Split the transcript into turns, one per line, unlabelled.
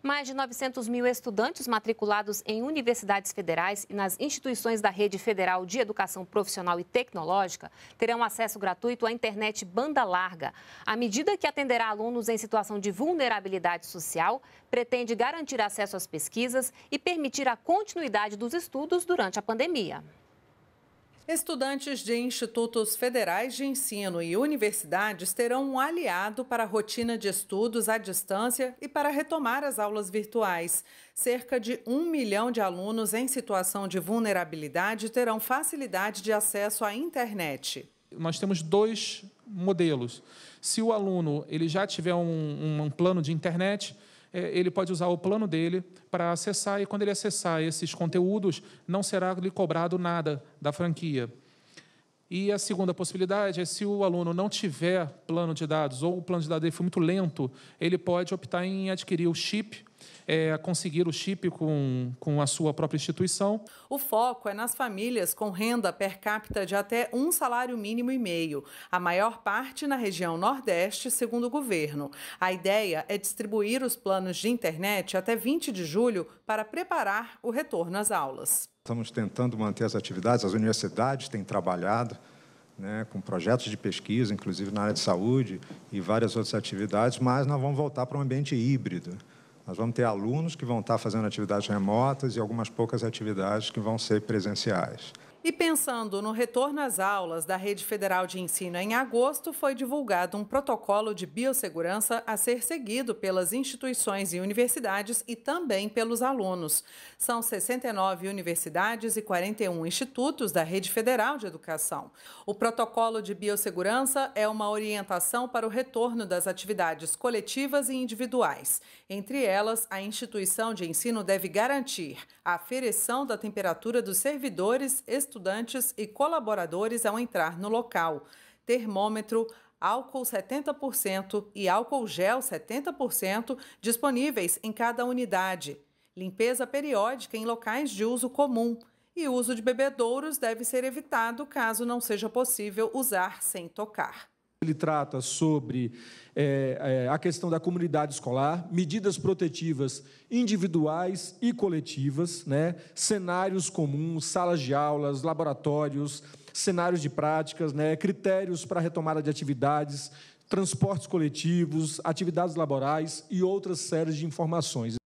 Mais de 900 mil estudantes matriculados em universidades federais e nas instituições da Rede Federal de Educação Profissional e Tecnológica terão acesso gratuito à internet banda larga. A medida que atenderá alunos em situação de vulnerabilidade social pretende garantir acesso às pesquisas e permitir a continuidade dos estudos durante a pandemia.
Estudantes de institutos federais de ensino e universidades terão um aliado para a rotina de estudos à distância e para retomar as aulas virtuais. Cerca de um milhão de alunos em situação de vulnerabilidade terão facilidade de acesso à internet.
Nós temos dois modelos. Se o aluno ele já tiver um, um plano de internet, é, ele pode usar o plano dele para acessar, e quando ele acessar esses conteúdos, não será lhe cobrado nada da franquia. E a segunda possibilidade é se o aluno não tiver plano de dados ou o plano de dados dele foi muito lento, ele pode optar em adquirir o chip é, conseguir o chip com, com a sua própria instituição.
O foco é nas famílias com renda per capita de até um salário mínimo e meio, a maior parte na região Nordeste, segundo o governo. A ideia é distribuir os planos de internet até 20 de julho para preparar o retorno às aulas.
Estamos tentando manter as atividades, as universidades têm trabalhado. Né, com projetos de pesquisa, inclusive na área de saúde e várias outras atividades, mas nós vamos voltar para um ambiente híbrido. Nós vamos ter alunos que vão estar fazendo atividades remotas e algumas poucas atividades que vão ser presenciais.
E pensando no retorno às aulas da Rede Federal de Ensino em agosto, foi divulgado um protocolo de biossegurança a ser seguido pelas instituições e universidades e também pelos alunos. São 69 universidades e 41 institutos da Rede Federal de Educação. O protocolo de biossegurança é uma orientação para o retorno das atividades coletivas e individuais. Entre elas, a instituição de ensino deve garantir a aferição da temperatura dos servidores, estudantes e colaboradores ao entrar no local. Termômetro, álcool 70% e álcool gel 70% disponíveis em cada unidade. Limpeza periódica em locais de uso comum. E uso de bebedouros deve ser evitado caso não seja possível usar sem tocar
ele trata sobre é, é, a questão da comunidade escolar, medidas protetivas individuais e coletivas, né? cenários comuns, salas de aulas, laboratórios, cenários de práticas, né? critérios para retomada de atividades, transportes coletivos, atividades laborais e outras séries de informações.